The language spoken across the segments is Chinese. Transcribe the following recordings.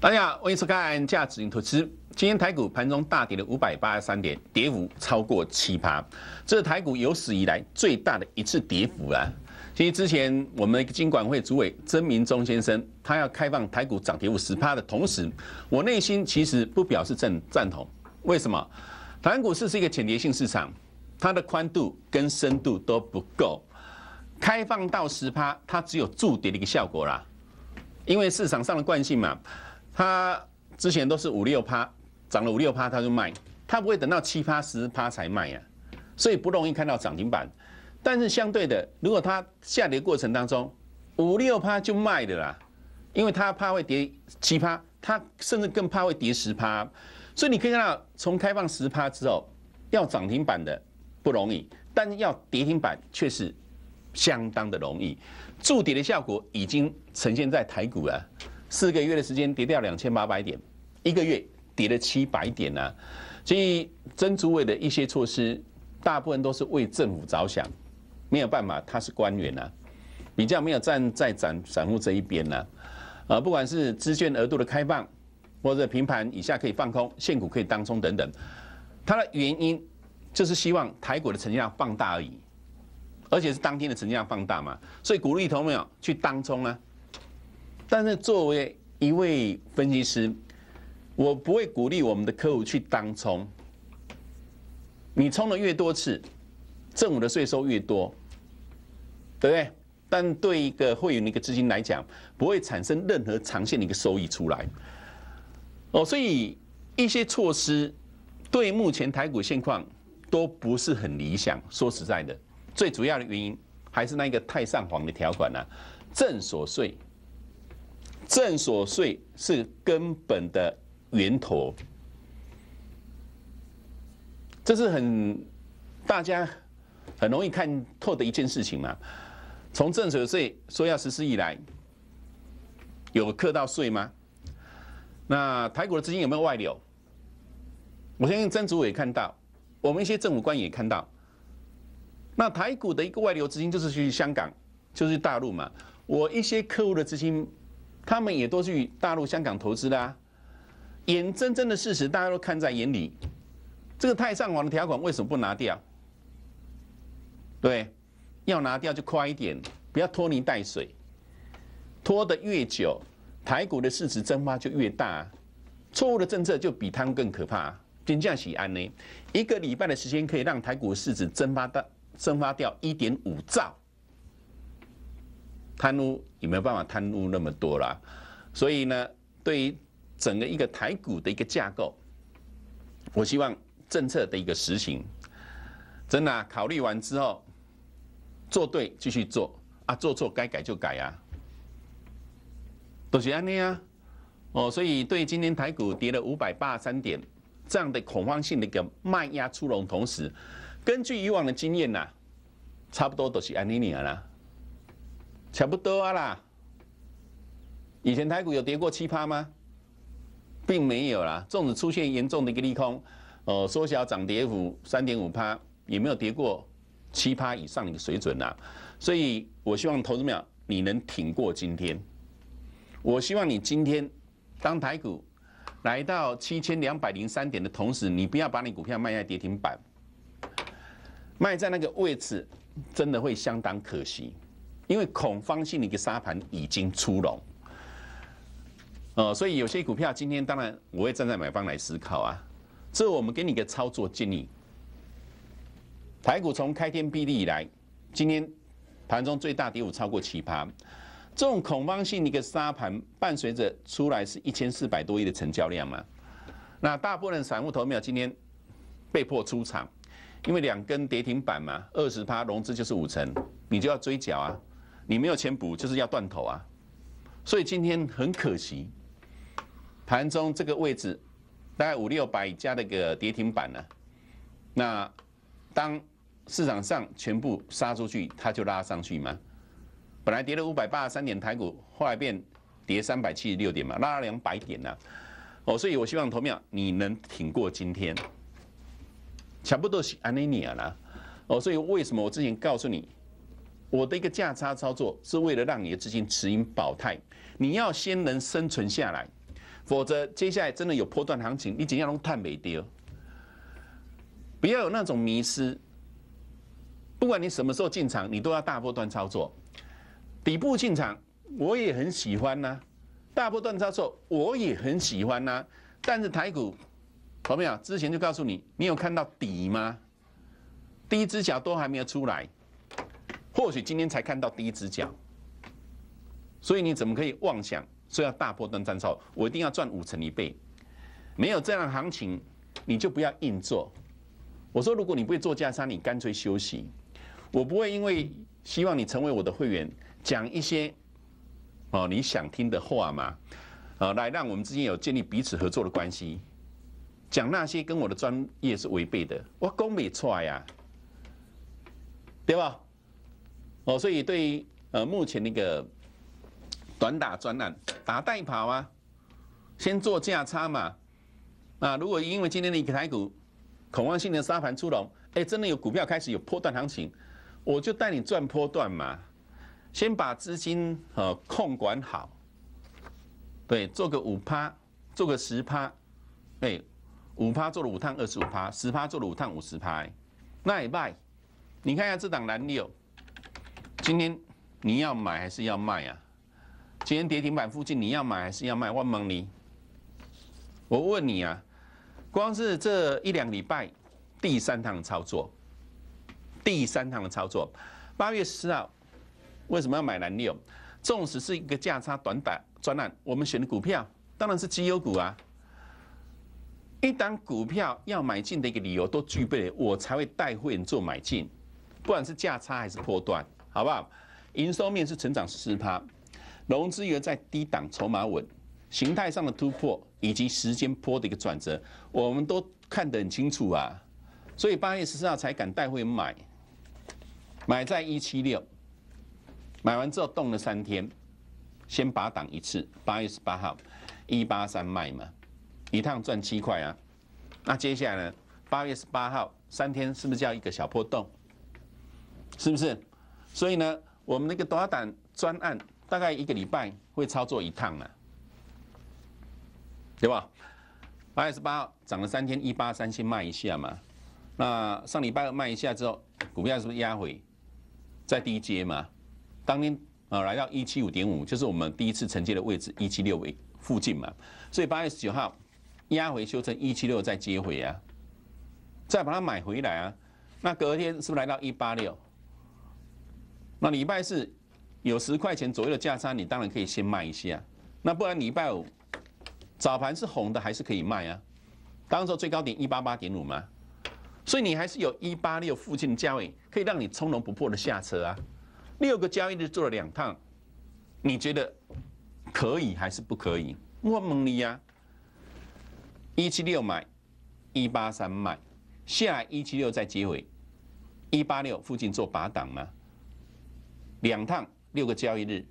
大家好，我是 Sky，价值投资。今天台股盘中大跌了五百八十三点，跌幅超过七趴，这是台股有史以来最大的一次跌幅啊！其实之前我们金管会主委曾明忠先生，他要开放台股涨跌幅十趴的同时，我内心其实不表示正赞同。为什么？台湾股市是一个浅跌性市场，它的宽度跟深度都不够，开放到十趴，它只有助跌的一个效果啦，因为市场上的惯性嘛。他之前都是五六趴，涨了五六趴他就卖，他不会等到七八十趴才卖呀，所以不容易看到涨停板。但是相对的，如果它下跌过程当中，五六趴就卖的啦，因为它怕会跌七趴，它甚至更怕会跌十趴，所以你可以看到，从开放十趴之后，要涨停板的不容易，但要跌停板却是相当的容易，筑底的效果已经呈现在台股了。四个月的时间跌掉两千八百点，一个月跌了七百点呐，所以曾主伟的一些措施，大部分都是为政府着想，没有办法，他是官员呐，比较没有站在展散户这一边呐，啊，不管是资券额度的开放，或者平盘以下可以放空，现股可以当冲等等，它的原因就是希望台股的成交量放大而已，而且是当天的成交量放大嘛，所以鼓励同没有去当冲呢。但是作为一位分析师，我不会鼓励我们的客户去当冲。你冲的越多次，政府的税收越多，对不对？但对一个会员的一个资金来讲，不会产生任何长线的一个收益出来。哦，所以一些措施对目前台股现况都不是很理想。说实在的，最主要的原因还是那个太上皇的条款啊，正所税。正所税是根本的源头，这是很大家很容易看透的一件事情嘛。从正所税说要实施以来，有刻到税吗？那台股的资金有没有外流？我相信曾祖伟看到，我们一些政府官也看到，那台股的一个外流资金就是去香港，就是大陆嘛。我一些客户的资金。他们也都去大陆、香港投资啦，眼睁睁的事实大家都看在眼里，这个太上皇的条款为什么不拿掉？对，要拿掉就快一点，不要拖泥带水，拖得越久，台股的市值蒸发就越大，错误的政策就比贪更可怕。金价喜安呢，一个礼拜的时间可以让台股市值蒸发到蒸发掉一点五兆，贪污。也没有办法贪污那么多啦。所以呢，对于整个一个台股的一个架构，我希望政策的一个实行，真的考虑完之后，做对继续做啊，做错该改就改啊，都是安尼啊，哦，所以对今天台股跌了五百八十三点这样的恐慌性的一个卖压出笼，同时根据以往的经验呐，差不多都是安尼啊啦。差不多啊啦，以前台股有跌过七趴吗？并没有啦，粽子出现严重的一个利空，呃，缩小涨跌幅三点五趴，也没有跌过七趴以上的一个水准啦。所以我希望投资秒你能挺过今天。我希望你今天当台股来到七千两百零三点的同时，你不要把你股票卖在跌停板，卖在那个位置真的会相当可惜。因为恐慌性的一个沙盘已经出笼，呃，所以有些股票今天当然我也站在买方来思考啊。这我们给你一个操作建议。台股从开天辟地以来，今天盘中最大跌幅超过七趴，这种恐慌性的一个沙盘伴随着出来是一千四百多亿的成交量嘛。那大部分散户头面今天被迫出场，因为两根跌停板嘛，二十趴融资就是五成，你就要追缴啊。你没有钱补，就是要断头啊！所以今天很可惜，盘中这个位置大概五六百加那个跌停板呢。那当市场上全部杀出去，它就拉上去吗？本来跌了五百八十三点台股，后来变跌三百七十六点嘛，拉了两百点啊。哦，所以我希望投票你能挺过今天。差不多是安内尔啦。哦，所以为什么我之前告诉你？我的一个价差操作是为了让你的资金持盈保泰，你要先能生存下来，否则接下来真的有波段行情，你只要能探底丢，不要有那种迷失。不管你什么时候进场，你都要大波段操作。底部进场我也很喜欢呐，大波段操作我也很喜欢呐，但是台股，朋没有？之前就告诉你，你有看到底吗？第一只脚都还没有出来。或许今天才看到第一只脚，所以你怎么可以妄想说要大波段赚钞？我一定要赚五成一倍，没有这样的行情，你就不要硬做。我说，如果你不会做加仓，你干脆休息。我不会因为希望你成为我的会员，讲一些哦你想听的话嘛，呃，来让我们之间有建立彼此合作的关系，讲那些跟我的专业是违背的，我讲不出来呀，对吧？哦，所以对于呃目前那个短打专案，打带跑啊，先做价差嘛。啊，如果因为今天的一个台股恐慌性的沙盘出笼，哎，真的有股票开始有波段行情，我就带你赚波段嘛。先把资金呃控管好，对，做个五趴，做个十趴，哎，五趴做了五趟，二十五趴，十趴做了五趟，五十趴，那也卖。你看一下这档蓝六，今天你要买还是要卖啊？今天跌停板附近你要买还是要卖？万问你，我问你啊！光是这一两礼拜，第三趟操作，第三趟的操作，八月十四号为什么要买蓝六？纵使是一个价差短打专栏，我们选的股票当然是绩优股啊。一单股票要买进的一个理由都具备，我才会带会员做买进，不管是价差还是波段。好不好？营收面是成长四趴，融资源在低档，筹码稳，形态上的突破以及时间波的一个转折，我们都看得很清楚啊。所以八月十四号才敢带会买，买在一七六，买完之后动了三天，先拔档一次，八月十八号一八三卖嘛，一趟赚七块啊。那接下来呢？八月十八号三天是不是叫一个小破洞？是不是？所以呢，我们那个多单专案大概一个礼拜会操作一趟呢，对吧？八月十八号涨了三天，一八三先卖一下嘛。那上礼拜二卖一下之后，股票是不是压回在低阶嘛？当天啊来到一七五点五，就是我们第一次承接的位置一七六附近嘛。所以八月十九号压回修成一七六再接回啊，再把它买回来啊。那隔天是不是来到一八六？那礼拜四有十块钱左右的价差，你当然可以先卖一些。那不然礼拜五早盘是红的，还是可以卖啊？当时最高点一八八点五嘛，所以你还是有一八六附近的价位可以让你从容不迫的下车啊。六个交易日做了两趟，你觉得可以还是不可以？我问你呀，一七六买，一八三卖，下一七六再结尾，一八六附近做把档吗？两趟六个交易日，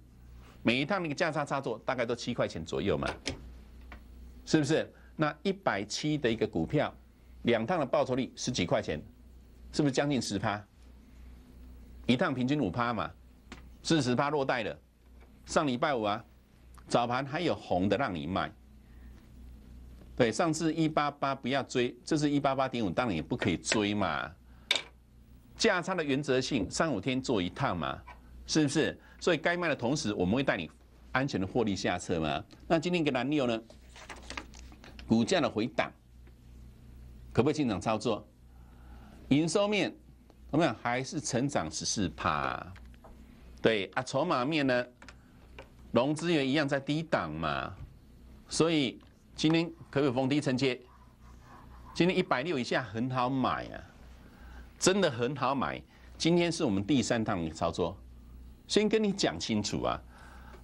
每一趟那个价差差错大概都七块钱左右嘛，是不是？那一百七的一个股票，两趟的报酬率十几块钱，是不是将近十趴？一趟平均五趴嘛，四十趴落袋了。上礼拜五啊，早盘还有红的让你卖。对，上次一八八不要追，这是一八八点五，当然也不可以追嘛。价差的原则性，三五天做一趟嘛。是不是？所以该卖的同时，我们会带你安全的获利下车嘛？那今天给蓝六呢？股价的回档，可不可以进场操作？营收面，我们讲还是成长只是怕，对啊？筹码面呢？融资源一样在低档嘛？所以今天可不可以逢低承接？今天一百六以下很好买啊，真的很好买。今天是我们第三趟操作。先跟你讲清楚啊，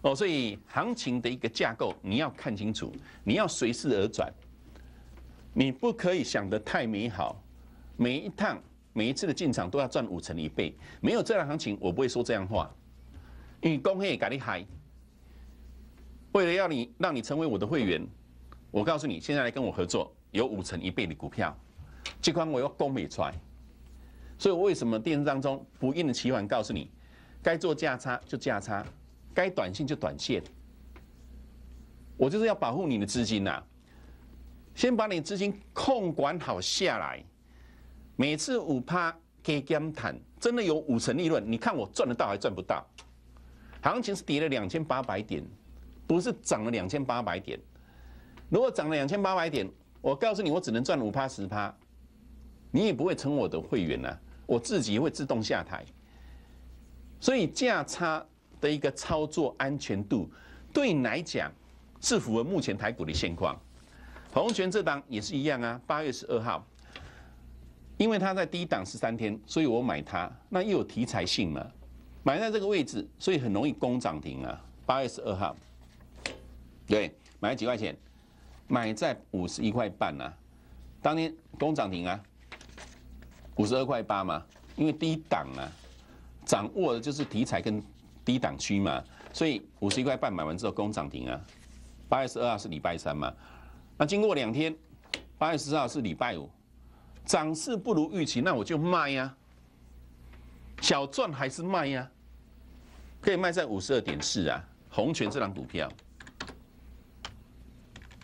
哦，所以行情的一个架构你要看清楚，你要随势而转，你不可以想得太美好，每一趟、每一次的进场都要赚五成一倍，没有这样行情我不会说这样话，你为工咖喱搞嗨，为了要你让你成为我的会员，我告诉你，现在来跟我合作有五成一倍的股票，这款我要工美出来，所以为什么电视当中不厌其烦告诉你？该做价差就价差，该短线就短线。我就是要保护你的资金呐，先把你资金控管好下来。每次五趴给减弹，真的有五成利润，你看我赚得到还赚不到？行情是跌了两千八百点，不是涨了两千八百点。如果涨了两千八百点，我告诉你，我只能赚五趴十趴，你也不会成我的会员呐，我自己会自动下台。所以价差的一个操作安全度，对来讲是符合目前台股的现况。洪泉这档也是一样啊，八月十二号，因为它在低档十三天，所以我买它，那又有题材性了，买在这个位置，所以很容易攻涨停啊。八月十二号，对，买了几块钱，买在五十一块半啊，当天攻涨停啊，五十二块八嘛，因为低档啊。掌握的就是题材跟低档区嘛，所以五十一块半买完之后，攻涨停啊。八月十二是礼拜三嘛，那经过两天，八月十号是礼拜五，涨势不如预期，那我就卖呀。小赚还是卖呀？可以卖在五十二点四啊，红泉这档股票。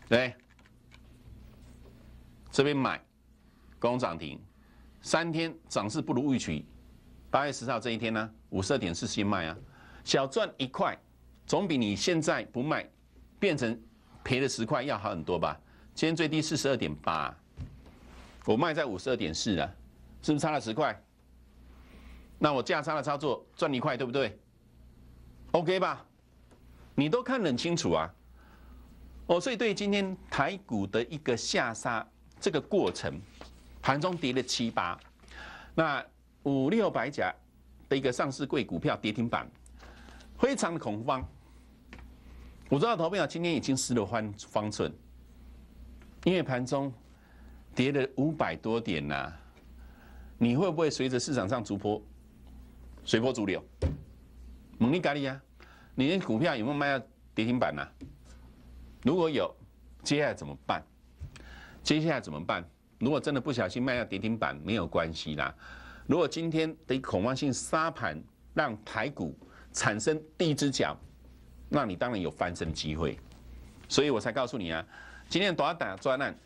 对，这边买，攻涨停，三天涨势不如预期。八月十号这一天呢，五十二点四新卖啊，小赚一块，总比你现在不卖，变成赔了十块要好很多吧？今天最低四十二点八，我卖在五十二点四了，是不是差了十块？那我价差的操作赚一块，对不对？OK 吧？你都看得很清楚啊。哦，所以对今天台股的一个下杀这个过程，盘中跌了七八，那。五六百家的一个上市柜股票跌停板，非常的恐慌。我知道投票今天已经失了方方寸，因为盘中跌了五百多点呐。你会不会随着市场上逐波，随波逐流？猛力咖喱啊，你的股票有没有卖到跌停板啊？如果有，接下来怎么办？接下来怎么办？如果真的不小心卖到跌停板，没有关系啦。如果今天的恐慌性杀盘，让台股产生第一只脚，那你当然有翻身机会。所以我才告诉你啊，今天打打专案，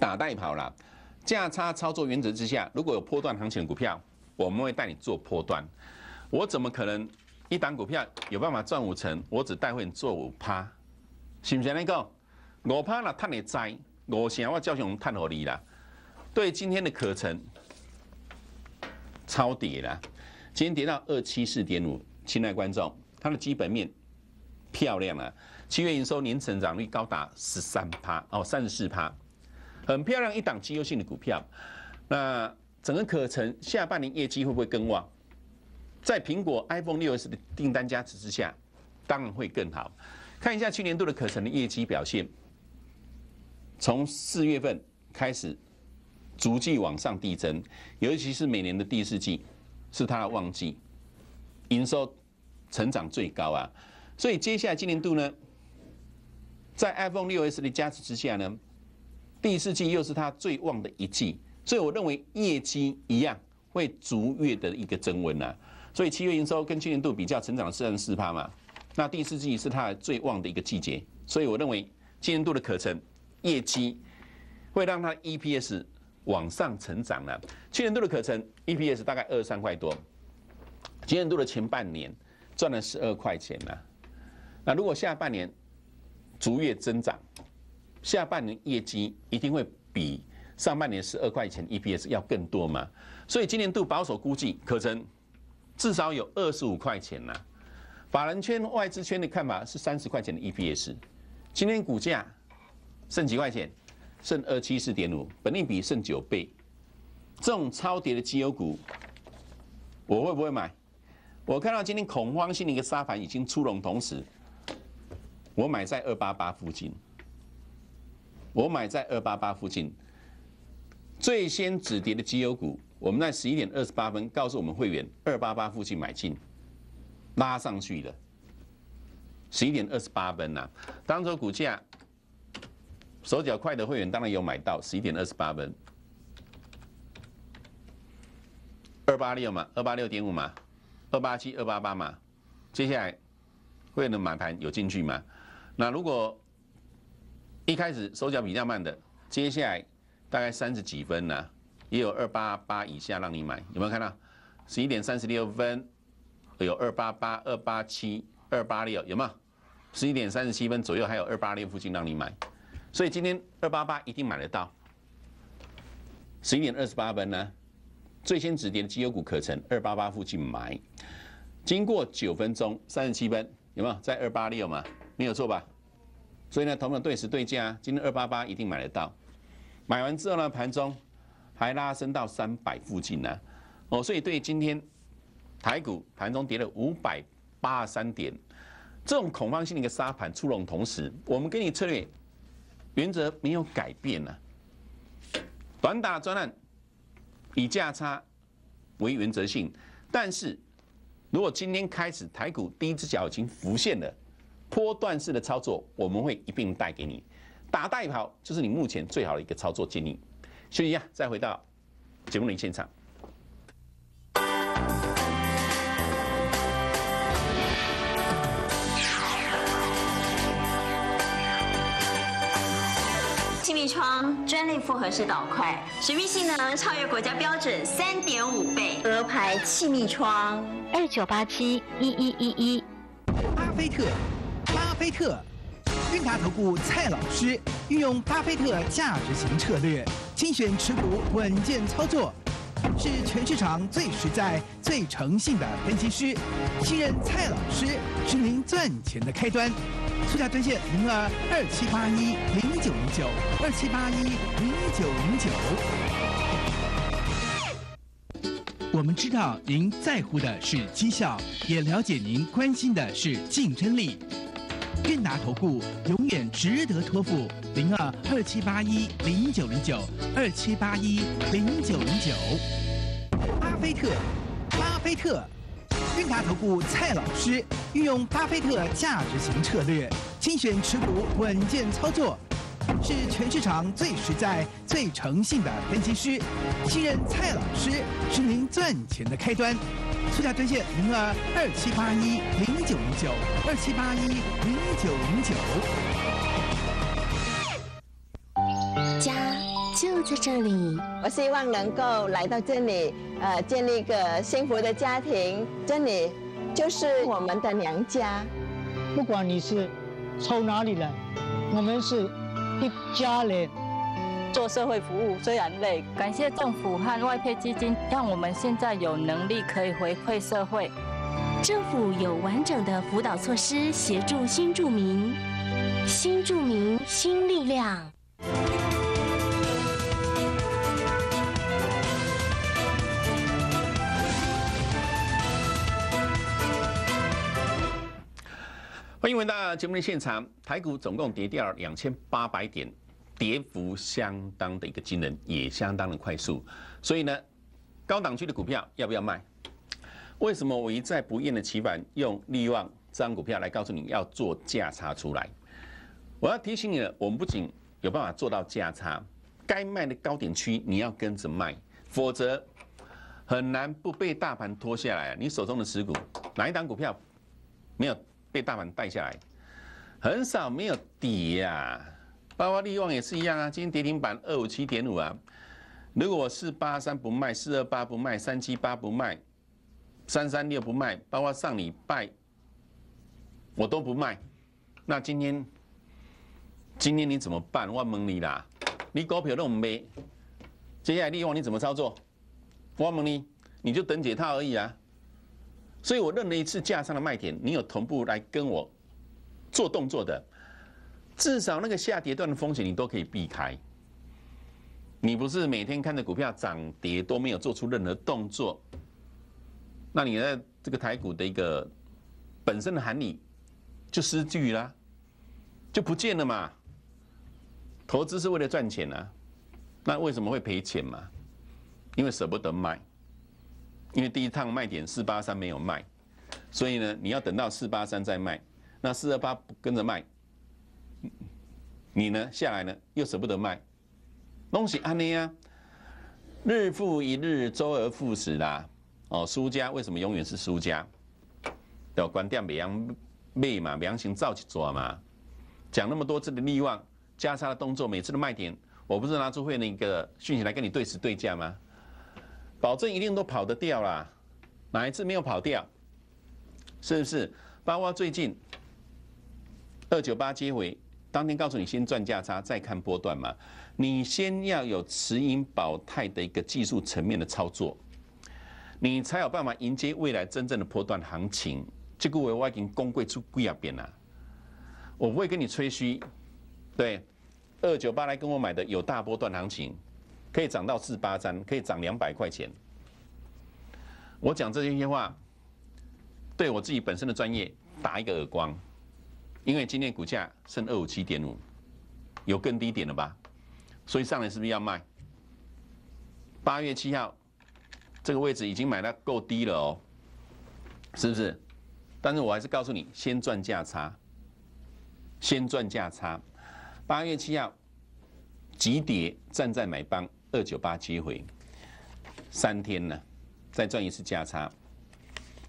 打带跑了价差操作原则之下，如果有波段行情的股票，我们会带你做波段。我怎么可能一档股票有办法赚五成？我只带会你做五趴，信不信那个五趴啦？他你栽，我想我叫上探火力啦。对今天的课程。抄底了，今天跌到二七四点五。亲爱观众，它的基本面漂亮啊，七月营收年增长率高达十三趴哦，三十四趴，很漂亮。一档绩优性的股票，那整个可成下半年业绩会不会更旺？在苹果 iPhone 六 S 的订单加持之下，当然会更好。看一下去年度的可成的业绩表现，从四月份开始。逐季往上递增，尤其是每年的第四季是它的旺季，营收成长最高啊。所以接下来今年度呢，在 iPhone 6s 的加持之下呢，第四季又是它最旺的一季，所以我认为业绩一样会逐月的一个增温啊。所以七月营收跟去年度比较成长四十四趴嘛，那第四季是它最旺的一个季节，所以我认为今年度的可成业绩会让它 EPS。往上成长了，去年度的可成 E P S 大概二三块多，今年度的前半年赚了十二块钱啊。那如果下半年逐月增长，下半年业绩一定会比上半年十二块钱 E P S 要更多嘛？所以今年度保守估计可成至少有二十五块钱啊。法人圈、外资圈的看法是三十块钱的 E P S，今天股价剩几块钱？剩二七四点五，本利比剩九倍，这种超跌的绩优股，我会不会买？我看到今天恐慌性的一个沙盘已经出笼，同时我买在二八八附近，我买在二八八附近，最先止跌的绩优股，我们在十一点二十八分告诉我们会员二八八附近买进，拉上去了，十一点二十八分呐，当初股价。手脚快的会员当然有买到，十一点二十八分，二八六嘛，二八六点五嘛，二八七、二八八嘛。接下来会员的买盘有进去吗？那如果一开始手脚比较慢的，接下来大概三十几分呢，也有二八八以下让你买，有没有看到？十一点三十六分有二八八、二八七、二八六，有吗？十一点三十七分左右还有二八六附近让你买。所以今天二八八一定买得到。十一点二十八分呢，最先止跌绩优股可成二八八附近买。经过九分钟，三十七分有没有在二八六嘛？没有错吧？所以呢，同样对时对价今天二八八一定买得到。买完之后呢，盘中还拉升到三百附近呢。哦，所以对今天台股盘中跌了五百八十三点，这种恐慌性的一个杀盘出笼，同时我们给你策略。原则没有改变呢，短打专案以价差为原则性，但是如果今天开始台股第一只脚已经浮现了，波段式的操作，我们会一并带给你，打代跑就是你目前最好的一个操作建议。所以下，再回到节目的现场。窗专利复合式导块，水密性能超越国家标准三点五倍。鹅牌气密窗，二九八七一一一一。巴菲特，巴菲特，韵达投顾蔡老师运用巴菲特价值型策略，精选持股稳健操作，是全市场最实在、最诚信的分析师。信任蔡老师，是您赚钱的开端。速价专线零二二七八一零。九零九二七八一零九零九，我们知道您在乎的是绩效，也了解您关心的是竞争力。韵达投顾永远值得托付。零二二七八一零九零九二七八一零九零九，巴菲特，巴菲特，韵达投顾蔡老师运用巴菲特价值型策略，精选持股，稳健操作。是全市场最实在、最诚信的分析师，信任蔡老师是您赚钱的开端。速下推荐，零二二七八一零九零九二七八一零九零九。家就在这里，我希望能够来到这里，呃，建立一个幸福的家庭。这里就是我们的娘家。不管你是从哪里来，我们是。一家人做社会服务虽然累，感谢政府和外配基金，让我们现在有能力可以回馈社会。政府有完整的辅导措施协助新住民，新住民新力量。欢迎回到节目的现场。台股总共跌掉两千八百点，跌幅相当的一个惊人，也相当的快速。所以呢，高档区的股票要不要卖？为什么我一再不厌的期板用利旺这张股票来告诉你要做价差出来？我要提醒你，我们不仅有办法做到价差，该卖的高点区你要跟着卖，否则很难不被大盘拖下来。你手中的持股哪一档股票没有？被大盘带下来，很少没有底呀。包括利旺也是一样啊，今天跌停板二五七点五啊。如果四八三不卖，四二八不卖，三七八不卖，三三六不卖，包括上礼拜我都不卖。那今天今天你怎么办？我问你啦，你股票都唔卖，接下来利旺你怎么操作？我问你，你就等解套而已啊。所以，我认了一次价上的卖点，你有同步来跟我做动作的，至少那个下跌段的风险你都可以避开。你不是每天看着股票涨跌都没有做出任何动作，那你在这个台股的一个本身的含义就失去啦，就不见了嘛。投资是为了赚钱啊，那为什么会赔钱嘛？因为舍不得卖。因为第一趟卖点四八三没有卖，所以呢，你要等到四八三再卖。那四二八跟着卖，你呢下来呢又舍不得卖，东西安尼啊，日复一日，周而复始啦。哦，输家为什么永远是输家？要关掉美洋媚嘛，洋行造起作嘛。讲那么多次的利旺加沙的动作，每次的卖点，我不是拿出会那个讯息来跟你对时对价吗？保证一定都跑得掉啦，哪一次没有跑掉？是不是？包括最近二九八结尾当天，告诉你先赚价差，再看波段嘛。你先要有持盈保泰的一个技术层面的操作，你才有办法迎接未来真正的波段行情。这个我我已经公贵出贵啊边了，我不会跟你吹嘘。对，二九八来跟我买的有大波段行情。可以涨到四八三，可以涨两百块钱。我讲这些话，对我自己本身的专业打一个耳光，因为今天股价剩二五七点五，有更低点了吧？所以上来是不是要卖？八月七号这个位置已经买到够低了哦，是不是？但是我还是告诉你，先赚价差，先赚价差。八月七号急跌，站在买方。二九八接回，三天呢，再赚一次价差，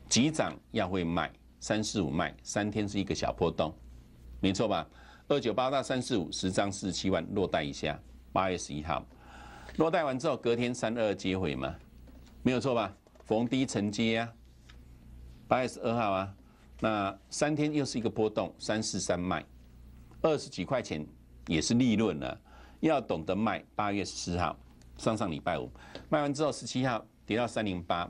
急涨要会卖，三四五卖，三天是一个小波动，没错吧？二九八到三四五，十张四十七万落袋一下，八月十一号落袋完之后，隔天三二接回嘛，没有错吧？逢低承接啊，八月十二号啊，那三天又是一个波动，三四三卖，二十几块钱也是利润了，要懂得卖，八月十四号。上上礼拜五卖完之后，十七号跌到三零八，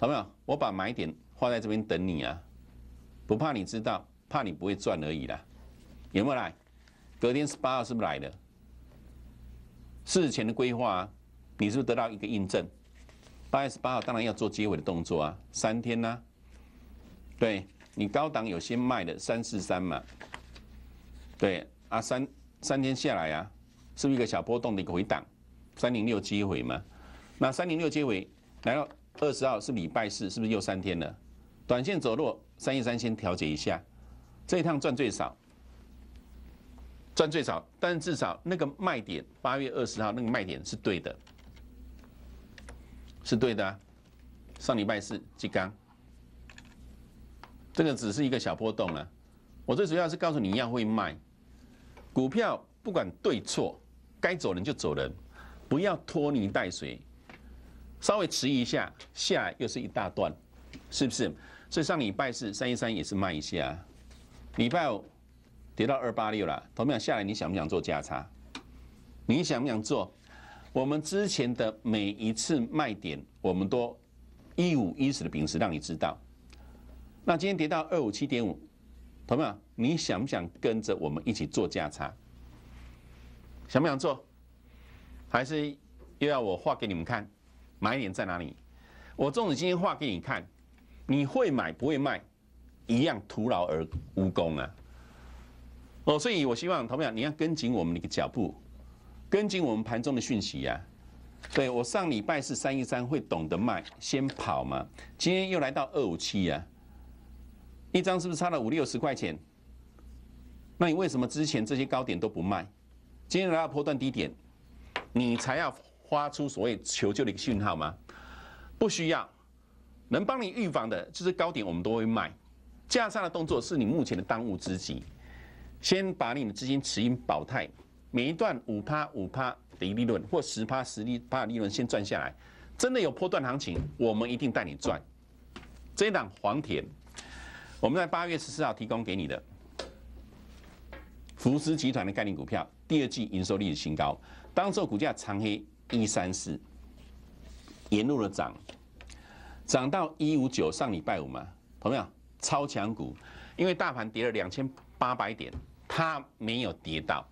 有没有？我把买点画在这边等你啊，不怕你知道，怕你不会赚而已啦。有没有来？隔天十八号是不是来的？事前的规划啊，你是不是得到一个印证？八月十八号当然要做结尾的动作啊，三天呐。对你高档有先卖的三四三嘛，对啊，三三天下来啊，是不是一个小波动的一个回档？三零六接回嘛，那三零六结尾来到二十号是礼拜四，是不是又三天了？短线走弱，三一三先调节一下。这一趟赚最少，赚最少，但至少那个卖点，八月二十号那个卖点是对的，是对的。上礼拜四即刚，这个只是一个小波动了。我最主要是告诉你，要会卖股票，不管对错，该走人就走人。不要拖泥带水，稍微迟一下，下又是一大段，是不是？所以上礼拜四三一三也是卖一下，礼拜五跌到二八六了，同样下来？你想不想做价差？你想不想做？我们之前的每一次卖点，我们都一五一十的平时让你知道。那今天跌到二五七点五，同样你想不想跟着我们一起做价差？想不想做？还是又要我画给你们看，买点在哪里？我粽子今天画给你看，你会买不会卖，一样徒劳而无功啊！哦，所以我希望，同样你要跟紧我们的一个脚步，跟紧我们盘中的讯息啊！对我上礼拜是三一三会懂得卖，先跑嘛，今天又来到二五七啊，一张是不是差了五六十块钱？那你为什么之前这些高点都不卖？今天来到破段低点。你才要发出所谓求救的一个讯号吗？不需要，能帮你预防的就是高点我们都会卖，价差的动作是你目前的当务之急。先把你的资金持盈保泰，每一段五趴五趴的利润或十趴十利趴的利润先赚下来。真的有破断行情，我们一定带你赚。这一档黄田，我们在八月十四号提供给你的福斯集团的概念股票，第二季营收历史新高。当候股价长黑一三四，沿路的涨，涨到一五九，上礼拜五嘛，有没有超强股？因为大盘跌了两千八百点，它没有跌到，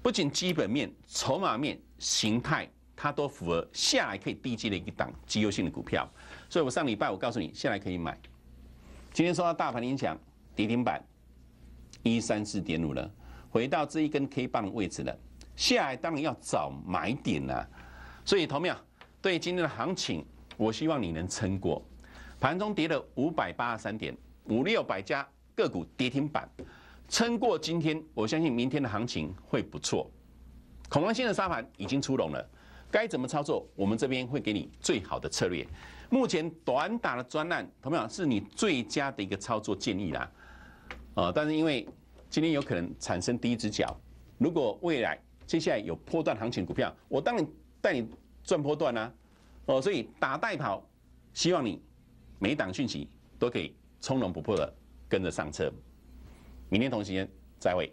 不仅基本面、筹码面、形态，它都符合下来可以低吸的一档机油性的股票。所以我上礼拜我告诉你，下来可以买。今天受到大盘影响，跌停板一三四点五了，回到这一根 K 棒位置了。下来当然要找买点啦，所以同样对今天的行情，我希望你能撑过。盘中跌了五百八十三点，五六百家个股跌停板，撑过今天，我相信明天的行情会不错。恐慌性的沙盘已经出笼了，该怎么操作？我们这边会给你最好的策略。目前短打的专案，同样是你最佳的一个操作建议啦。呃，但是因为今天有可能产生第一只脚，如果未来。接下来有破段行情股票，我当你带你赚破段啊，哦，所以打带跑，希望你每档讯息都可以从容不迫的跟着上车，明天同时间再会。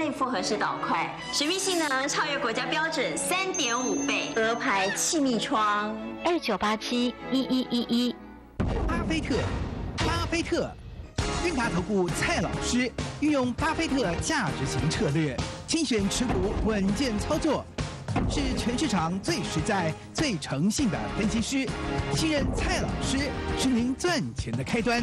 内复合式导块，水密性能超越国家标准三点五倍，鹅牌气密窗二九八七一一一一。巴菲特，巴菲特，韵达投顾蔡老师运用巴菲特价值型策略，精选持股稳健操作，是全市场最实在、最诚信的分析师。信任蔡老师是您赚钱的开端。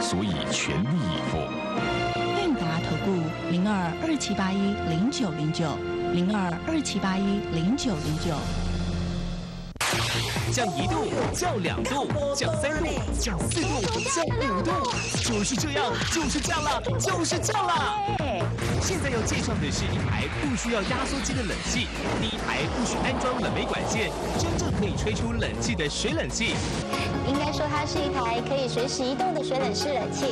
所以全力以赴。韵达投顾零二二七八一零九零九零二二七八一零九零九，降一度，降两度，降三度，降四度，降五度，就是这样，就是这样了，就是这样了。现在要介绍的是一台不需要压缩机的冷气。不需安装冷媒管线，真正可以吹出冷气的水冷器。应该说，它是一台可以随时移动的水冷式冷气，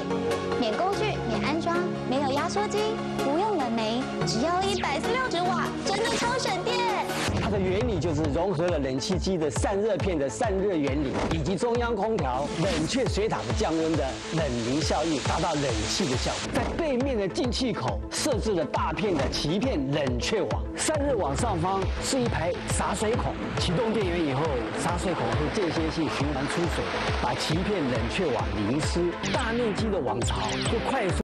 免工具、免安装，没有压缩机，不用冷媒，只要一百四六十瓦，真的。它的原理就是融合了冷气机的散热片的散热原理，以及中央空调冷却水塔的降温的冷凝效应，达到冷气的效果。在背面的进气口设置了大片的鳍片冷却网，散热网上方是一排洒水孔。启动电源以后，洒水孔会间歇性循环出水，把鳍片冷却网淋湿，大面积的网槽会快速。